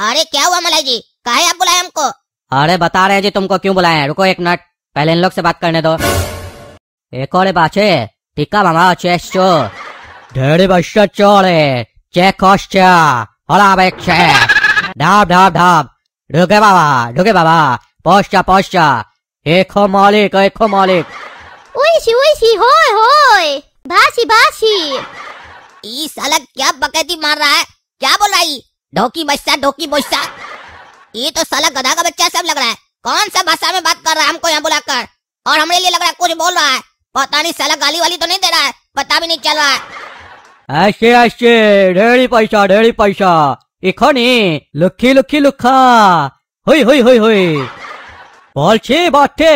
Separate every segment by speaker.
Speaker 1: अरे क्या हुआ मलाई जी काहे आप बुलाए हमको
Speaker 2: अरे बता रहे जी तुमको क्यों बुलाए रुको एक मिनट पहले इन लोग से बात करने दो एक और बाचे टिक्का मामा चेस चो ढेरी बच्चा चोरे चेक होस्चा और ढाब ढाब ढाब ढुके बाबा ढुके बाबा पोस्टा पोस्टा एक हो मालिक एक हो मालिक उइसी
Speaker 1: उइसी होय होय भासी भासी इस अलग क्या बकैती मार रहा है क्या बोलाई ढोकी बच्चा ढोकी बच्चा ये तो साला गधा का बच्चा सब लग रहा है कौन सा भाषा में बात कर रहा है हमको यहाँ बुलाकर और हमारे लिए लग रहा है कुछ बोल रहा है पता नहीं साला गाली वाली तो नहीं दे रहा है पता भी नहीं चल रहा है
Speaker 2: ऐसे ऐसे ढेरी पैसा ढेरी पैसा इखो लुखी लुखी लुखा हुई हुई हुई हुई बोल छे बाटे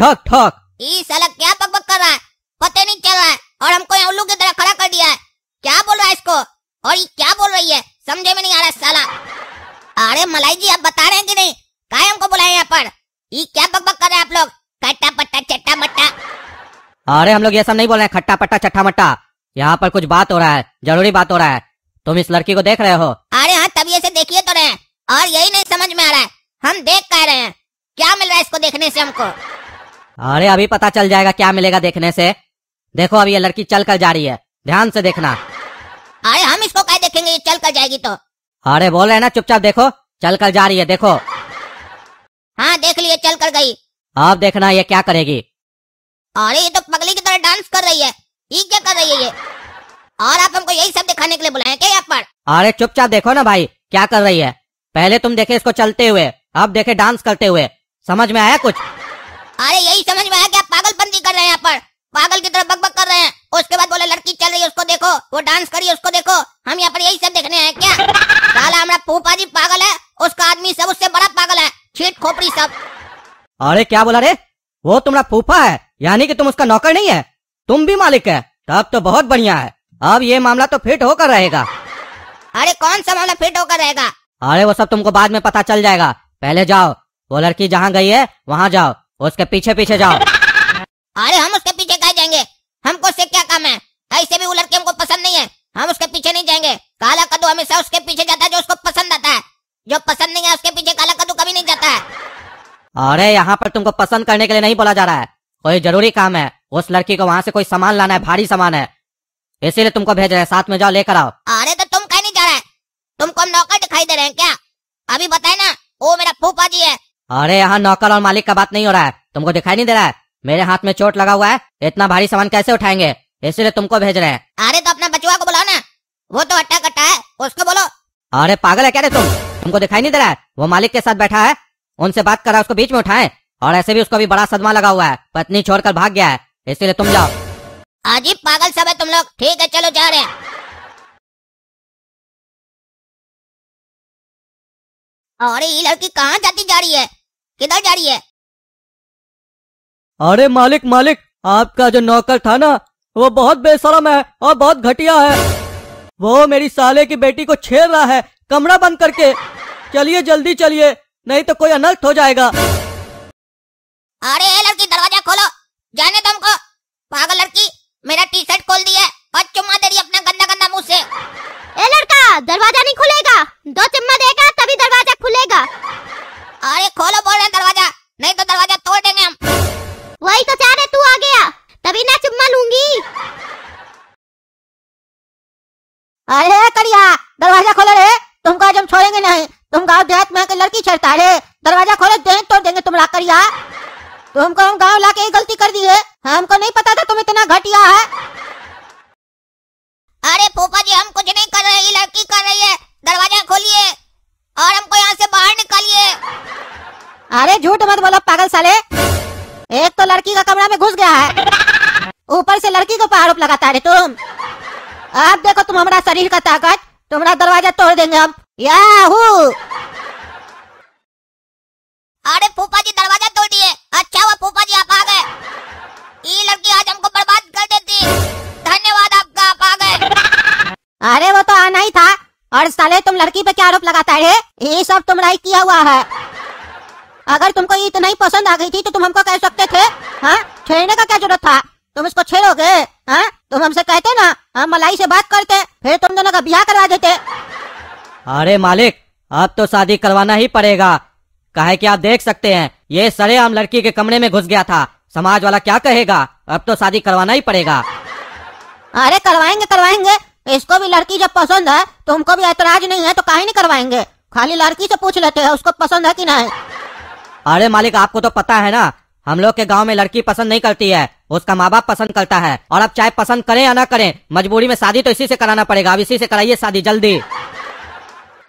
Speaker 2: ठक ठक ये साला क्या पक
Speaker 1: कर रहा है पता नहीं चल रहा है और हमको यहाँ उल्लू की तरह खड़ा कर दिया है क्या बोल रहा है इसको और ये क्या बोल रही है समझे में नहीं आ रहा साला अरे मलाई जी आप बता रहे हैं कि नहीं काय हमको बुलाए यहाँ पर ये क्या बकबक कर रहे हैं आप लोग खट्टा पट्टा चट्टा मट्टा
Speaker 2: अरे हम लोग ये सब नहीं बोल रहे हैं खट्टा पट्टा चट्टा मट्टा यहाँ पर कुछ बात हो रहा है जरूरी बात हो रहा है तुम इस लड़की को देख रहे हो
Speaker 1: अरे हाँ तभी ऐसे देखिए तो रहे और यही नहीं समझ में आ रहा है हम देख कह रहे हैं क्या मिल रहा है इसको देखने से हमको
Speaker 2: अरे अभी पता चल जाएगा क्या मिलेगा देखने से देखो अभी ये लड़की चल कर जा रही है ध्यान से देखना
Speaker 1: अरे हम इसको कह देखेंगे ये चल कर जाएगी तो
Speaker 2: अरे बोले ना चुपचाप देखो चल कर जा रही है देखो
Speaker 1: हाँ देख लिए चल कर गई
Speaker 2: अब देखना ये क्या करेगी
Speaker 1: अरे ये तो पगली की तरह डांस कर रही है ये क्या कर रही है ये और आप हमको यही सब दिखाने के लिए बुलाए क्या यहाँ पर
Speaker 2: अरे चुपचाप देखो ना भाई क्या कर रही है पहले तुम देखे इसको चलते हुए अब देखे डांस करते हुए समझ में आया कुछ
Speaker 1: अरे यही समझ में आया क्या पागलबंदी कर रहे हैं यहाँ पर पागल की तरह बकबक रही उसको देखो वो डांस करी उसको देखो हम यहाँ पर यही सब देखने हैं क्या साला हमारा फूफा जी पागल है उसका आदमी सब उससे बड़ा पागल है छीट खोपड़ी सब
Speaker 2: अरे क्या बोला रे वो तुम्हारा फूफा है यानी कि तुम उसका नौकर नहीं है तुम भी मालिक है तब तो बहुत बढ़िया है अब ये मामला तो फिट होकर रहेगा
Speaker 1: अरे कौन सा मामला फिट होकर रहेगा
Speaker 2: अरे वो सब तुमको बाद में पता चल जाएगा पहले जाओ वो लड़की जहाँ गई है वहाँ जाओ उसके पीछे पीछे जाओ
Speaker 1: अरे हम उसके पीछे कह जाएंगे हमको उससे क्या काम है ऐसे हाँ, भी वो लड़की हमको पसंद नहीं है हम उसके पीछे नहीं जाएंगे काला कद्दू हमेशा उसके पीछे जाता है जो उसको पसंद आता है जो पसंद नहीं है उसके पीछे काला कद्दू कभी नहीं जाता है
Speaker 2: अरे यहाँ पर तुमको पसंद करने के लिए नहीं बोला जा रहा है कोई जरूरी काम है उस लड़की को वहाँ से कोई सामान लाना है भारी सामान है इसीलिए तुमको भेज रहे हैं साथ में जाओ लेकर आओ
Speaker 1: अरे तो तुम कहीं नहीं जा रहे तुमको हम नौकर दिखाई दे रहे हैं क्या अभी बताए ना वो मेरा फूफा जी
Speaker 2: है अरे यहाँ नौकर और मालिक का बात नहीं हो रहा है तुमको दिखाई नहीं दे रहा है मेरे हाथ में चोट लगा हुआ है इतना भारी सामान कैसे उठाएंगे इसलिए तुमको भेज रहे हैं अरे तो अपना बचुआ को बुलाओ ना वो तो हट्टा
Speaker 1: कट्टा है उसको बोलो
Speaker 2: अरे पागल है क्या रे तुम तुमको दिखाई नहीं दे रहा है वो मालिक के साथ बैठा है उनसे बात करा उसको बीच में उठाए और ऐसे भी उसको भी बड़ा सदमा लगा हुआ है पत्नी छोड़कर भाग गया है इसीलिए तुम जाओ
Speaker 1: अजीब पागल सब है तुम लोग ठीक है चलो जा रहे हैं अरे ये लड़की कहाँ जाती जा रही है किधर जा रही है
Speaker 2: अरे मालिक मालिक आपका जो नौकर था ना वो बहुत बेशरम है और बहुत घटिया है वो मेरी साले की बेटी को छेड़ रहा है कमरा बंद करके चलिए जल्दी चलिए नहीं तो कोई अनर्थ हो जाएगा
Speaker 1: अरे लड़की दरवाजा खोलो जाने तुमको पागल लड़की मेरा टी शर्ट खोल दी है और चुम्मा दे रही अपना गंदा गंदा मुंह से ए लड़का दरवाजा नहीं खुलेगा दो चुम्मा देगा तभी दरवाजा खुलेगा अरे खोलो बोल रहे दरवाजा
Speaker 3: नहीं छेड़ता अरे दरवाजा खोले देख तोड़ देंगे तुम लाकर यहाँ तुमको तो हम गाँव लाके गलती कर दी है हाँ, हमको नहीं पता था तुम इतना घटिया है
Speaker 1: अरे फूफा जी हम कुछ नहीं कर रहे लड़की कर रही है दरवाजा खोलिए और हमको यहाँ से बाहर निकालिए
Speaker 3: अरे झूठ मत बोलो पागल साले एक तो लड़की का कमरा में घुस गया है ऊपर से लड़की को पहाड़ों लगाता है तुम अब देखो तुम हमारा शरीर का ताकत तुम्हारा दरवाजा तोड़ देंगे हम याहू
Speaker 1: अरे फूफा जी दरवाजा तोड़ दिए अच्छा हुआ फूफा जी आप आ गए ये लड़की आज हमको बर्बाद कर देती धन्यवाद आपका आप आ
Speaker 3: गए अरे वो तो आना ही था और साले तुम लड़की पे क्या आरोप लगाता है ये सब तुम राय किया हुआ है अगर तुमको इतना ही पसंद आ गई थी तो तुम हमको कह सकते थे हाँ छेड़ने का क्या जरूरत था तुम इसको छेड़ोगे हाँ तुम हमसे कहते ना हम मलाई से बात करते फिर तुम दोनों का ब्याह करवा देते
Speaker 2: अरे मालिक अब तो शादी करवाना ही पड़ेगा कहे कि आप देख सकते हैं ये सरेआम लड़की के कमरे में घुस गया था समाज वाला क्या कहेगा अब तो शादी करवाना ही पड़ेगा
Speaker 3: अरे करवाएंगे करवाएंगे इसको भी लड़की जब पसंद है तो हमको भी ऐतराज नहीं है तो कहीं नहीं करवाएंगे खाली लड़की से पूछ लेते हैं उसको पसंद है कि नहीं
Speaker 2: अरे मालिक आपको तो पता है ना हम लोग के गांव में लड़की पसंद नहीं करती है उसका माँ बाप पसंद करता है और अब चाहे पसंद करें या ना करें मजबूरी में शादी तो इसी से कराना पड़ेगा अब इसी से कराइए शादी जल्दी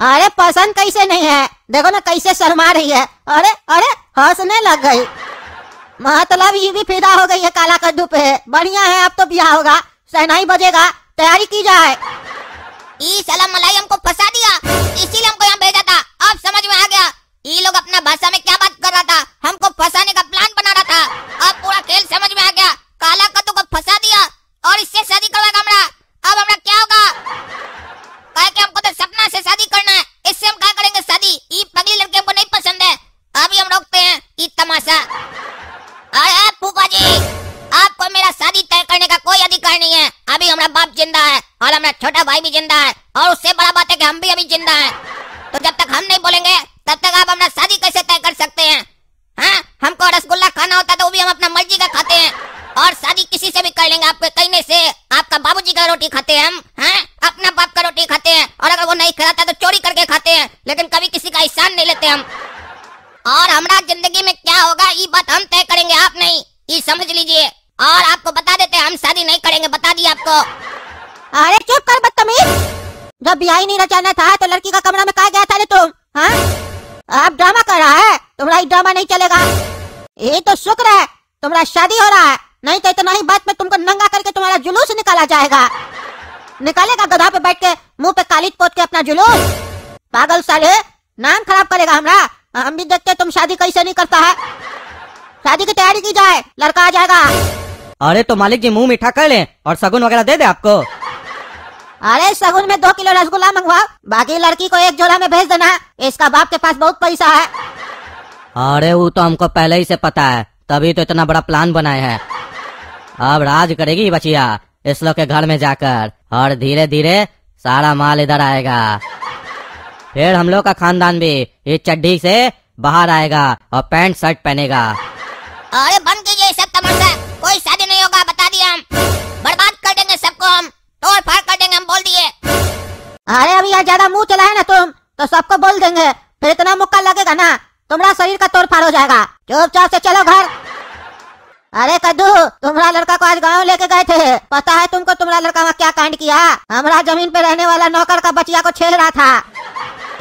Speaker 3: अरे पसंद कैसे नहीं है देखो ना कैसे शर्मा रही है अरे अरे हंसने लग गई मतलब ये भी फिदा हो गई है काला कद्दू पे बढ़िया है अब तो ब्याह होगा सहनाई बजेगा तैयारी की जाए ई
Speaker 1: सलाम मलाई हमको फंसा दिया इसीलिए हमको यहाँ भाई भी जिंदा है और उससे बड़ा बात है कि हम भी अभी जिंदा है तो जब तक हम नहीं बोलेंगे तब तक आप अपना शादी कैसे तय कर सकते हैं हाँ हमको रसगुल्ला खाना होता तो वो भी हम अपना मर्जी का खाते हैं और शादी किसी से भी कर लेंगे आपके कहने से आपका बाबू का रोटी खाते हैं हम हाँ अपना बाप का रोटी खाते हैं और अगर वो नहीं खिलाता तो चोरी करके खाते हैं लेकिन कभी किसी का एहसान नहीं लेते हम और हमारा जिंदगी में क्या होगा ये बात हम तय करेंगे आप नहीं ये समझ लीजिए और आपको
Speaker 3: बता देते हैं हम शादी नहीं करेंगे बता दिया आपको अरे चुप कर बदतमीज जब ब्याह ही नहीं रचाना था तो लड़की का कमरा में कहा गया था ना तुम हाँ आप ड्रामा कर रहा है तुम्हारा ही ड्रामा नहीं चलेगा ये तो शुक्र है तुम्हारा शादी हो रहा है नहीं तो इतना ही बात में तुमको नंगा करके तुम्हारा जुलूस निकाला जाएगा निकालेगा गधा पे बैठ के मुंह पे काली पोत के अपना जुलूस पागल साले नाम खराब करेगा हमारा हम भी देखते तुम शादी कैसे नहीं करता है शादी की तैयारी की जाए लड़का आ जाएगा
Speaker 2: अरे तो मालिक जी मुंह मीठा कर ले और सगुन वगैरह दे दे आपको
Speaker 3: अरे सगुन में दो किलो रसगुल्ला मंगवाओ बाकी लड़की को एक जोड़ा में भेज देना इसका बाप के पास बहुत पैसा है
Speaker 2: अरे वो तो हमको पहले ही से पता है तभी तो इतना बड़ा प्लान बनाए है अब राज करेगी बचिया इस लोग के घर में जाकर और धीरे धीरे सारा माल इधर आएगा फिर हम लोग का खानदान भी इस चड्डी से बाहर आएगा और पैंट शर्ट पहनेगा अरे बंद कीजिए सब तमाशा
Speaker 1: कोई शादी नहीं होगा बता दिया हम बर्बाद कर देंगे सबको हम तोड़ फाड़
Speaker 3: यार ज्यादा मुंह चलाए ना तुम तो सबको बोल देंगे फिर इतना मुक्का लगेगा ना तुम्हारा शरीर का तोड़ फाड़ हो जाएगा चुपचाप से चलो घर अरे कद्दू तुम्हारा लड़का को आज गांव लेके गए थे पता है तुमको तुम्हारा लड़का वहाँ क्या कांड किया हमारा जमीन पे रहने वाला नौकर का बचिया को छेल रहा था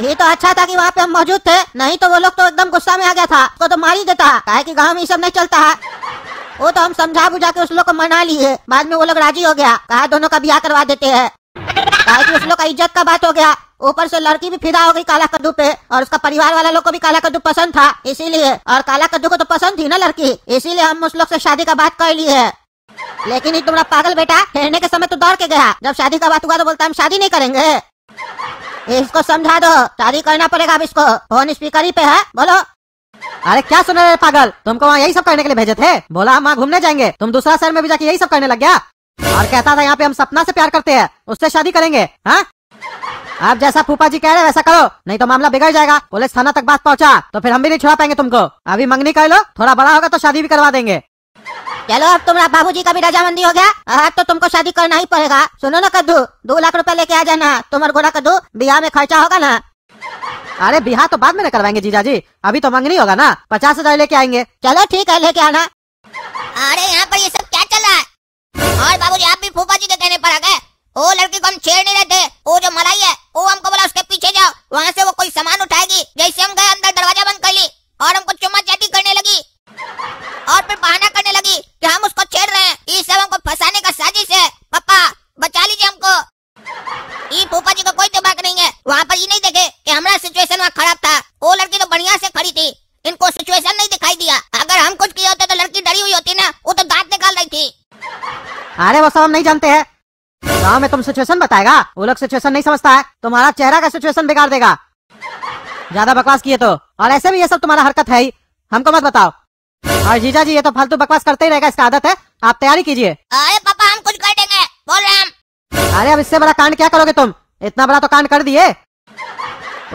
Speaker 3: ये तो अच्छा था कि वहाँ पे हम मौजूद थे नहीं तो वो लोग तो एकदम गुस्सा में आ गया था उसको तो मार ही देता कहे कि गाँव में ये सब नहीं चलता है वो तो हम समझा बुझा के उस लोग को मना लिए बाद में वो लोग राजी हो गया कहा दोनों का ब्याह करवा देते हैं भाई तो उस लोग का इज्जत का बात हो गया ऊपर से लड़की भी फिदा हो गई काला कद्दू पे और उसका परिवार वाला लोग को भी काला कद्दू पसंद था इसीलिए और काला कद्दू को तो पसंद थी ना लड़की इसीलिए हम उस लोग से शादी का बात कर ली है लेकिन ये तुम्हारा पागल बेटा कहने के समय तो दौड़ के गया जब शादी का बात हुआ तो बोलता हम शादी नहीं करेंगे इसको समझा दो शादी करना पड़ेगा अब इसको फोन स्पीकर ही पे है बोलो अरे क्या सुन रहे पागल तुमको वहाँ यही सब करने के लिए भेजे थे बोला हम वहाँ घूमने जाएंगे तुम दूसरा शहर में भी जाके यही सब करने लग गया और कहता था यहाँ पे हम सपना से प्यार करते हैं उससे शादी करेंगे हाँ आप जैसा फूफा जी कह रहे हैं वैसा करो नहीं तो मामला बिगड़ जाएगा पुलिस थाना तक बात पहुँचा तो फिर हम भी नहीं छुड़ा पाएंगे तुमको अभी मंगनी कर लो थोड़ा बड़ा होगा तो शादी भी करवा देंगे चलो अब तुम्हारा जी का भी रजामंदी हो गया अब तो तुमको शादी करना ही पड़ेगा सुनो ना कद्दू दो लाख रुपए लेके आ जाना तुम्हारे गोरा कद्दू बिहार में खर्चा होगा ना अरे बिहार तो बाद में ना करवाएंगे जीजा जी अभी तो मंगनी होगा ना पचास हजार लेके आएंगे चलो ठीक है लेके आना अरे यहाँ पर ये
Speaker 1: सब क्या चला और बाबूजी आप भी फूफा जी के कहने पर आ गए वो लड़की को हम छेड़ नहीं रहे थे वो जो मलाई है वो हमको बोला उसके पीछे जाओ वहाँ से वो कोई सामान उठाएगी जैसे हम गए अंदर दरवाजा बंद कर ली
Speaker 3: अरे वो सब हम नहीं जानते हैं गाँव में तुम सिचुएशन बताएगा वो लोग सिचुएशन नहीं समझता है तुम्हारा चेहरा का सिचुएशन बिगाड़ देगा ज्यादा बकवास किए तो और ऐसे भी ये सब तुम्हारा हरकत है ही हमको मत बताओ और जीजा जी ये तो फालतू बकवास करते ही रहेगा इसका आदत है आप तैयारी कीजिए अरे पापा हम कुछ कर देंगे बोल रहे हम अरे अब इससे बड़ा कांड क्या करोगे तुम इतना बड़ा तो कांड कर दिए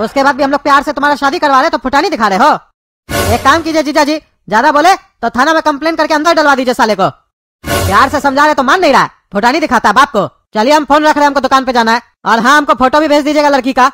Speaker 3: उसके बाद भी हम लोग प्यार से तुम्हारा शादी करवा रहे तो फुटानी दिखा रहे हो एक काम कीजिए जीजा जी ज्यादा बोले तो थाना में कंप्लेन करके अंदर डलवा दीजिए साले को प्यार से समझा रहे तो मान नहीं रहा फोटा नहीं दिखाता बाप को चलिए हम फोन रख रहे हैं हमको दुकान पे जाना है और हाँ हमको फोटो भी भेज दीजिएगा लड़की का